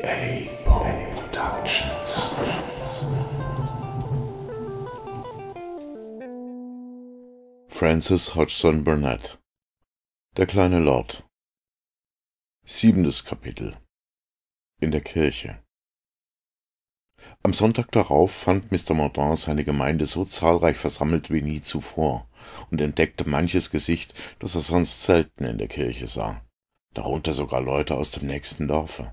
GA Productions. Francis Hodgson Burnett Der kleine Lord Siebentes Kapitel In der Kirche Am Sonntag darauf fand Mr. Mordaunt seine Gemeinde so zahlreich versammelt wie nie zuvor und entdeckte manches Gesicht, das er sonst selten in der Kirche sah darunter sogar Leute aus dem nächsten Dorfe.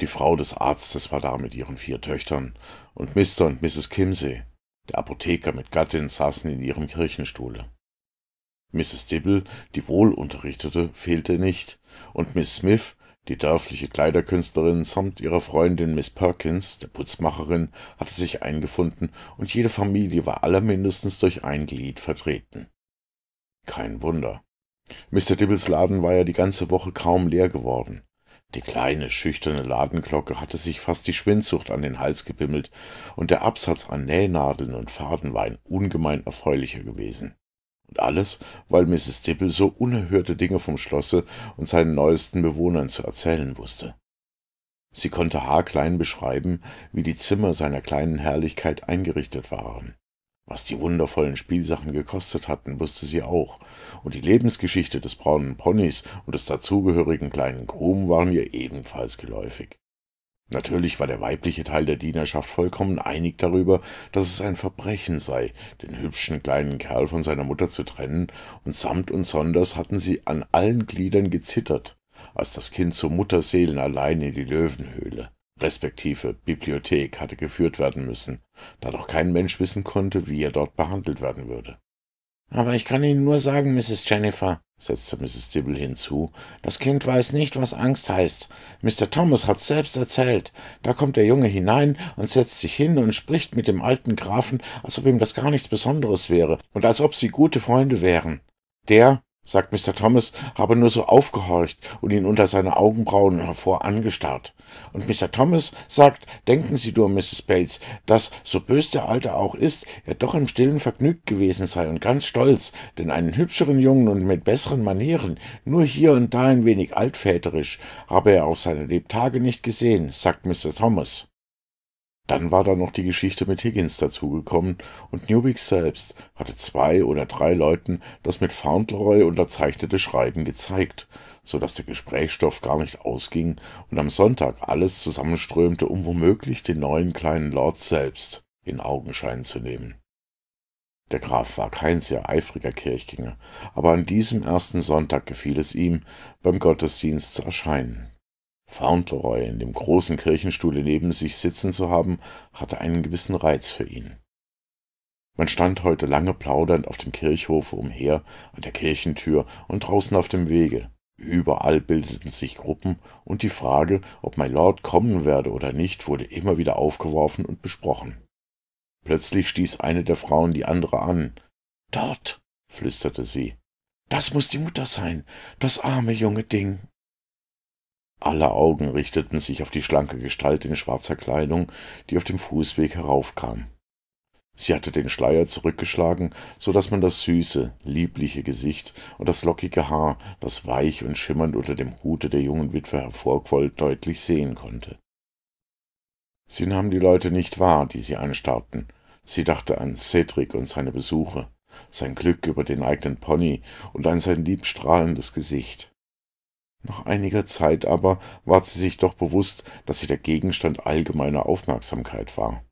Die Frau des Arztes war da mit ihren vier Töchtern, und Mr. und Mrs. Kimsey, der Apotheker mit Gattin, saßen in ihrem Kirchenstuhle. Mrs. Dibble, die wohl unterrichtete, fehlte nicht, und Miss Smith, die dörfliche Kleiderkünstlerin, samt ihrer Freundin Miss Perkins, der Putzmacherin, hatte sich eingefunden, und jede Familie war aller mindestens durch ein Glied vertreten. Kein Wunder. Mr. Dibbles Laden war ja die ganze Woche kaum leer geworden. Die kleine, schüchterne Ladenglocke hatte sich fast die Schwindsucht an den Hals gebimmelt, und der Absatz an Nähnadeln und Faden war ein ungemein erfreulicher gewesen. Und alles, weil Mrs. Dibble so unerhörte Dinge vom Schlosse und seinen neuesten Bewohnern zu erzählen wusste. Sie konnte haarklein beschreiben, wie die Zimmer seiner kleinen Herrlichkeit eingerichtet waren, was die wundervollen Spielsachen gekostet hatten, wusste sie auch, und die Lebensgeschichte des braunen Ponys und des dazugehörigen kleinen Grum waren ihr ebenfalls geläufig. Natürlich war der weibliche Teil der Dienerschaft vollkommen einig darüber, dass es ein Verbrechen sei, den hübschen kleinen Kerl von seiner Mutter zu trennen, und samt und sonders hatten sie an allen Gliedern gezittert, als das Kind zu Mutterseelen allein in die Löwenhöhle, respektive Bibliothek hatte geführt werden müssen, da doch kein Mensch wissen konnte, wie er dort behandelt werden würde. Aber ich kann Ihnen nur sagen, Mrs. Jennifer, setzte Mrs. Dibble hinzu, das Kind weiß nicht, was Angst heißt. Mr. Thomas hat's selbst erzählt. Da kommt der Junge hinein und setzt sich hin und spricht mit dem alten Grafen, als ob ihm das gar nichts Besonderes wäre und als ob sie gute Freunde wären. Der, sagt Mr. Thomas, habe nur so aufgehorcht und ihn unter seine Augenbrauen hervor angestarrt. Und Mr. Thomas sagt, denken Sie nur, Mrs. Bates, dass, so bös der Alte auch ist, er doch im Stillen vergnügt gewesen sei und ganz stolz, denn einen hübscheren Jungen und mit besseren Manieren, nur hier und da ein wenig altväterisch, habe er auf seine Lebtage nicht gesehen, sagt Mr. Thomas. Dann war da noch die Geschichte mit Higgins dazugekommen und Newbig selbst hatte zwei oder drei Leuten das mit Fauntleroy unterzeichnete Schreiben gezeigt, so dass der Gesprächsstoff gar nicht ausging und am Sonntag alles zusammenströmte, um womöglich den neuen kleinen Lord selbst in Augenschein zu nehmen. Der Graf war kein sehr eifriger Kirchgänger, aber an diesem ersten Sonntag gefiel es ihm, beim Gottesdienst zu erscheinen. Fauntleroy in dem großen Kirchenstuhle neben sich sitzen zu haben, hatte einen gewissen Reiz für ihn. Man stand heute lange plaudernd auf dem Kirchhofe umher, an der Kirchentür und draußen auf dem Wege. Überall bildeten sich Gruppen, und die Frage, ob mein Lord kommen werde oder nicht, wurde immer wieder aufgeworfen und besprochen. Plötzlich stieß eine der Frauen die andere an. Dort, flüsterte sie, das muß die Mutter sein, das arme junge Ding. Alle Augen richteten sich auf die schlanke Gestalt in schwarzer Kleidung, die auf dem Fußweg heraufkam. Sie hatte den Schleier zurückgeschlagen, so daß man das süße, liebliche Gesicht und das lockige Haar, das weich und schimmernd unter dem Hute der jungen Witwe hervorquoll, deutlich sehen konnte. Sie nahm die Leute nicht wahr, die sie anstarrten. Sie dachte an Cedric und seine Besuche, sein Glück über den eigenen Pony und an sein liebstrahlendes Gesicht. Nach einiger Zeit aber ward sie sich doch bewusst, dass sie der Gegenstand allgemeiner Aufmerksamkeit war.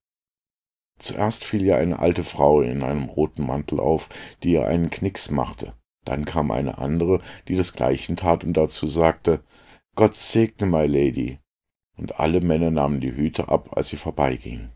Zuerst fiel ihr eine alte Frau in einem roten Mantel auf, die ihr einen Knicks machte. Dann kam eine andere, die desgleichen tat und dazu sagte, Gott segne, my lady. Und alle Männer nahmen die Hüte ab, als sie vorbeiging.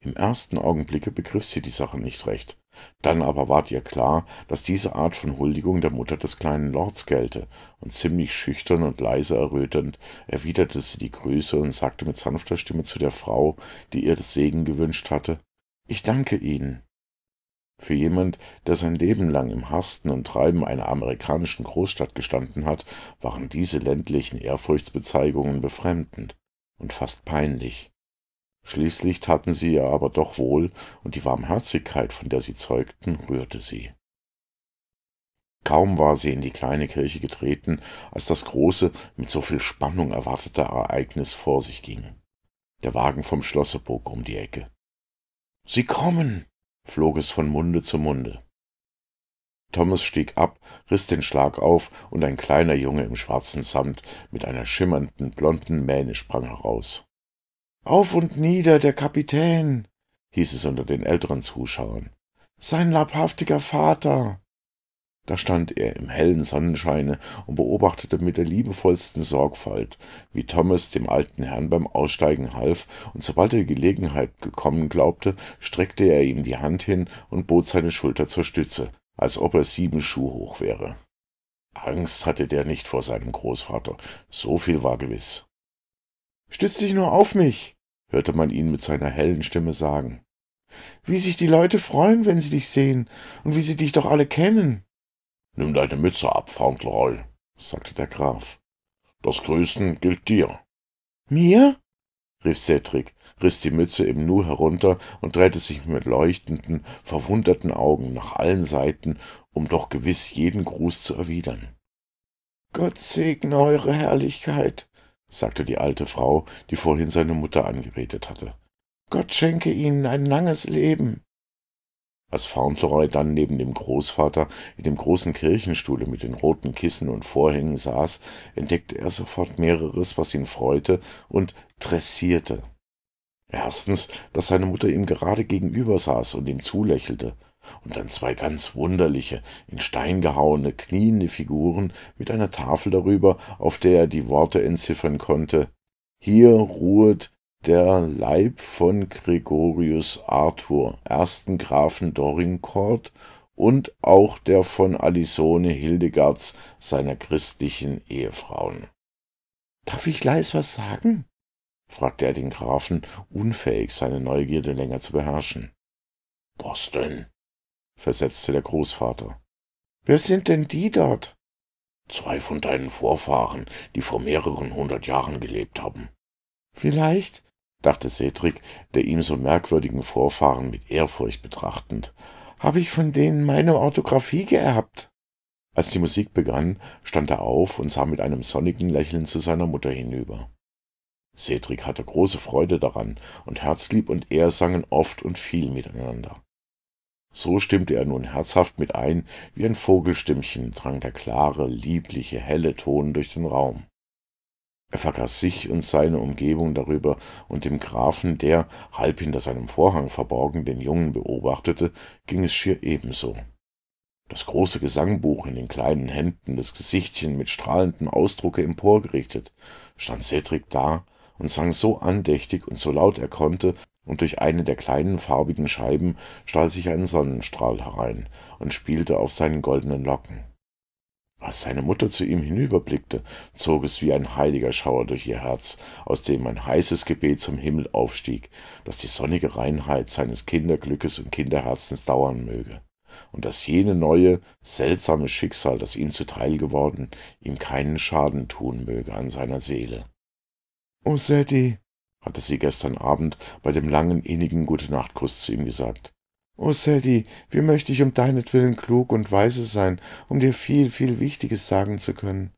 Im ersten Augenblicke begriff sie die Sache nicht recht. Dann aber ward ihr klar, dass diese Art von Huldigung der Mutter des kleinen Lords gelte, und ziemlich schüchtern und leise errötend erwiderte sie die Grüße und sagte mit sanfter Stimme zu der Frau, die ihr das Segen gewünscht hatte: Ich danke Ihnen. Für jemand, der sein Leben lang im Hasten und Treiben einer amerikanischen Großstadt gestanden hat, waren diese ländlichen Ehrfurchtsbezeigungen befremdend und fast peinlich. Schließlich taten sie ihr aber doch wohl, und die Warmherzigkeit, von der sie zeugten, rührte sie. Kaum war sie in die kleine Kirche getreten, als das große, mit so viel Spannung erwartete Ereignis vor sich ging. Der Wagen vom Schlosse bog um die Ecke. Sie kommen! flog es von Munde zu Munde. Thomas stieg ab, riss den Schlag auf, und ein kleiner Junge im schwarzen Samt mit einer schimmernden blonden Mähne sprang heraus. Auf und nieder, der Kapitän, hieß es unter den älteren Zuschauern. Sein labhaftiger Vater. Da stand er im hellen Sonnenscheine und beobachtete mit der liebevollsten Sorgfalt, wie Thomas dem alten Herrn beim Aussteigen half, und sobald er die Gelegenheit gekommen glaubte, streckte er ihm die Hand hin und bot seine Schulter zur Stütze, als ob er sieben Schuh hoch wäre. Angst hatte der nicht vor seinem Großvater, so viel war gewiss. Stütz dich nur auf mich, hörte man ihn mit seiner hellen Stimme sagen. Wie sich die Leute freuen, wenn sie dich sehen, und wie sie dich doch alle kennen. Nimm deine Mütze ab, Fauntleroy, sagte der Graf. Das Grüßen gilt dir. Mir? rief Cedric, riß die Mütze im Nu herunter und drehte sich mit leuchtenden, verwunderten Augen nach allen Seiten, um doch gewiß jeden Gruß zu erwidern. Gott segne eure Herrlichkeit, sagte die alte Frau, die vorhin seine Mutter angebetet hatte. Gott schenke Ihnen ein langes Leben. Als Fauntleroy dann neben dem Großvater in dem großen Kirchenstuhle mit den roten Kissen und Vorhängen saß, entdeckte er sofort mehreres, was ihn freute und tressierte. Erstens, dass seine Mutter ihm gerade gegenüber saß und ihm zulächelte, und dann zwei ganz wunderliche, in Stein gehauene, kniende Figuren mit einer Tafel darüber, auf der er die Worte entziffern konnte. Hier ruhet der Leib von Gregorius Arthur, ersten Grafen Dorincourt und auch der von Alisone Hildegards, seiner christlichen Ehefrauen. Darf ich leis was sagen? fragte er den Grafen, unfähig, seine Neugierde länger zu beherrschen. Was denn? versetzte der Großvater. Wer sind denn die dort? Zwei von deinen Vorfahren, die vor mehreren hundert Jahren gelebt haben. Vielleicht, dachte Cedric, der ihm so merkwürdigen Vorfahren mit Ehrfurcht betrachtend, habe ich von denen meine Orthographie geerbt. Als die Musik begann, stand er auf und sah mit einem sonnigen Lächeln zu seiner Mutter hinüber. Cedric hatte große Freude daran, und Herzlieb und er sangen oft und viel miteinander. So stimmte er nun herzhaft mit ein, wie ein Vogelstimmchen drang der klare, liebliche, helle Ton durch den Raum. Er vergaß sich und seine Umgebung darüber, und dem Grafen, der, halb hinter seinem Vorhang verborgen, den Jungen beobachtete, ging es schier ebenso. Das große Gesangbuch in den kleinen Händen, das Gesichtchen mit strahlendem Ausdrucke emporgerichtet, stand Cedric da und sang so andächtig und so laut er konnte, und durch eine der kleinen farbigen Scheiben stahl sich ein Sonnenstrahl herein und spielte auf seinen goldenen Locken. Als seine Mutter zu ihm hinüberblickte, zog es wie ein heiliger Schauer durch ihr Herz, aus dem ein heißes Gebet zum Himmel aufstieg, dass die sonnige Reinheit seines Kinderglückes und Kinderherzens dauern möge, und dass jene neue, seltsame Schicksal, das ihm zuteil geworden, ihm keinen Schaden tun möge an seiner Seele. O oh, Sadie, hatte sie gestern Abend bei dem langen, innigen Gute-Nacht-Kuss zu ihm gesagt. »Oh, Sadie, wie möchte ich um deinetwillen klug und weise sein, um dir viel, viel Wichtiges sagen zu können.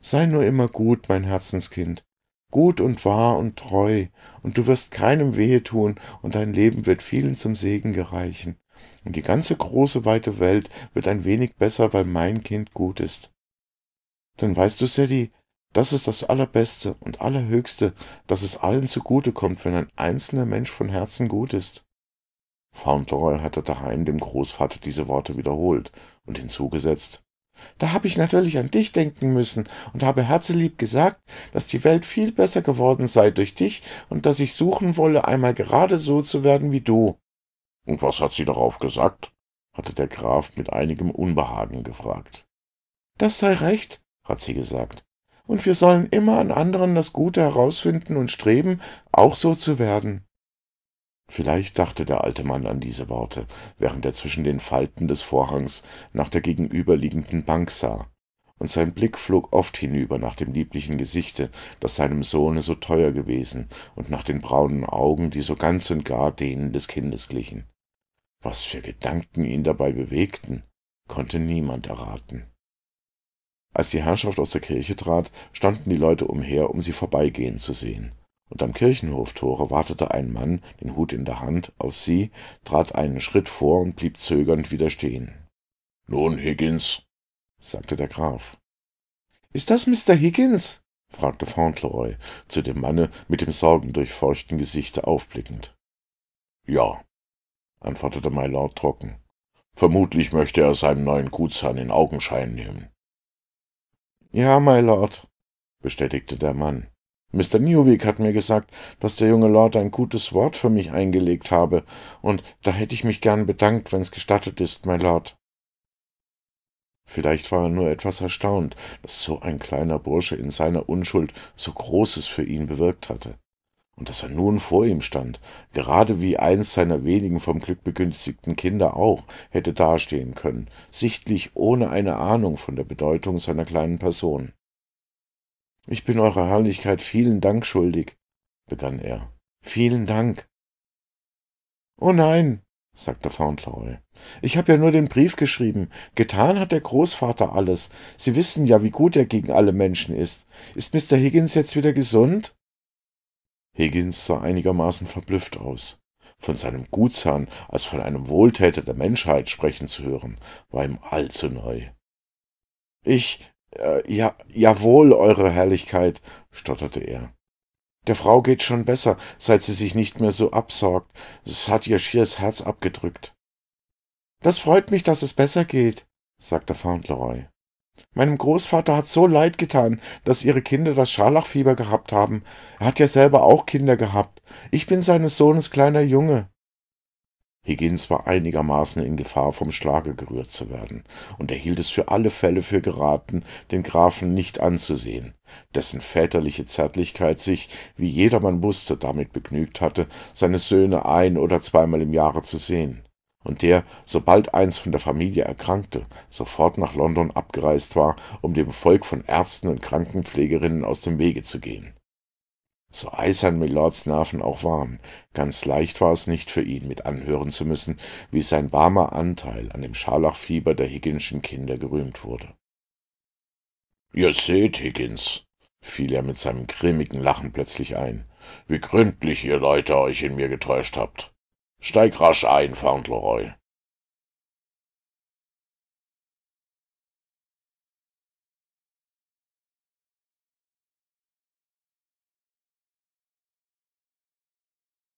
Sei nur immer gut, mein Herzenskind, gut und wahr und treu, und du wirst keinem wehe tun, und dein Leben wird vielen zum Segen gereichen. Und die ganze große, weite Welt wird ein wenig besser, weil mein Kind gut ist. Dann weißt du, Sadie, das ist das Allerbeste und Allerhöchste, dass es allen zugute kommt, wenn ein einzelner Mensch von Herzen gut ist. Fauntleroy hatte daheim dem Großvater diese Worte wiederholt und hinzugesetzt. Da habe ich natürlich an dich denken müssen und habe herzelieb gesagt, dass die Welt viel besser geworden sei durch dich und dass ich suchen wolle, einmal gerade so zu werden wie du. Und was hat sie darauf gesagt? hatte der Graf mit einigem Unbehagen gefragt. Das sei recht, hat sie gesagt und wir sollen immer an anderen das Gute herausfinden und streben, auch so zu werden. Vielleicht dachte der alte Mann an diese Worte, während er zwischen den Falten des Vorhangs nach der gegenüberliegenden Bank sah, und sein Blick flog oft hinüber nach dem lieblichen Gesichte, das seinem Sohne so teuer gewesen, und nach den braunen Augen, die so ganz und gar denen des Kindes glichen. Was für Gedanken ihn dabei bewegten, konnte niemand erraten. Als die Herrschaft aus der Kirche trat, standen die Leute umher, um sie vorbeigehen zu sehen. Und am Kirchenhoftore wartete ein Mann, den Hut in der Hand, auf sie, trat einen Schritt vor und blieb zögernd wieder stehen. Nun, Higgins, sagte der Graf. Ist das Mr. Higgins? fragte Fauntleroy, zu dem Manne mit dem sorgendurchfeuchten Gesichte aufblickend. Ja, antwortete Mylord trocken. Vermutlich möchte er seinen neuen Gutsherrn in Augenschein nehmen. Ja, my Lord, bestätigte der Mann. Mr. Newwick hat mir gesagt, dass der junge Lord ein gutes Wort für mich eingelegt habe, und da hätte ich mich gern bedankt, wenn's gestattet ist, my Lord. Vielleicht war er nur etwas erstaunt, dass so ein kleiner Bursche in seiner Unschuld so Großes für ihn bewirkt hatte und dass er nun vor ihm stand, gerade wie eins seiner wenigen vom Glück begünstigten Kinder auch hätte dastehen können, sichtlich ohne eine Ahnung von der Bedeutung seiner kleinen Person. Ich bin Eurer Herrlichkeit vielen Dank schuldig, begann er. Vielen Dank. Oh nein, sagte Fauntleroy. Ich habe ja nur den Brief geschrieben. Getan hat der Großvater alles. Sie wissen ja, wie gut er gegen alle Menschen ist. Ist Mr. Higgins jetzt wieder gesund? Higgins sah einigermaßen verblüfft aus. Von seinem Gutsherrn als von einem Wohltäter der Menschheit sprechen zu hören, war ihm allzu neu. Ich, äh, ja, jawohl, Eure Herrlichkeit, stotterte er. Der Frau geht schon besser, seit sie sich nicht mehr so absorgt. Es hat ihr schieres Herz abgedrückt. Das freut mich, dass es besser geht, sagte Fauntleroy. Meinem Großvater hat so leid getan, dass ihre Kinder das Scharlachfieber gehabt haben. Er hat ja selber auch Kinder gehabt. Ich bin seines Sohnes kleiner Junge. Higgins war einigermaßen in Gefahr, vom Schlage gerührt zu werden, und er hielt es für alle Fälle für geraten, den Grafen nicht anzusehen, dessen väterliche Zärtlichkeit sich, wie jedermann wusste, damit begnügt hatte, seine Söhne ein oder zweimal im Jahre zu sehen und der, sobald eins von der Familie erkrankte, sofort nach London abgereist war, um dem Volk von Ärzten und Krankenpflegerinnen aus dem Wege zu gehen. So eisern Milords Nerven auch waren, ganz leicht war es nicht für ihn, mit anhören zu müssen, wie sein warmer Anteil an dem Scharlachfieber der Higginschen Kinder gerühmt wurde. »Ihr seht, Higgins«, fiel er mit seinem grimmigen Lachen plötzlich ein, »wie gründlich ihr Leute euch in mir getäuscht habt. Steig rasch ein, Fauntleroy.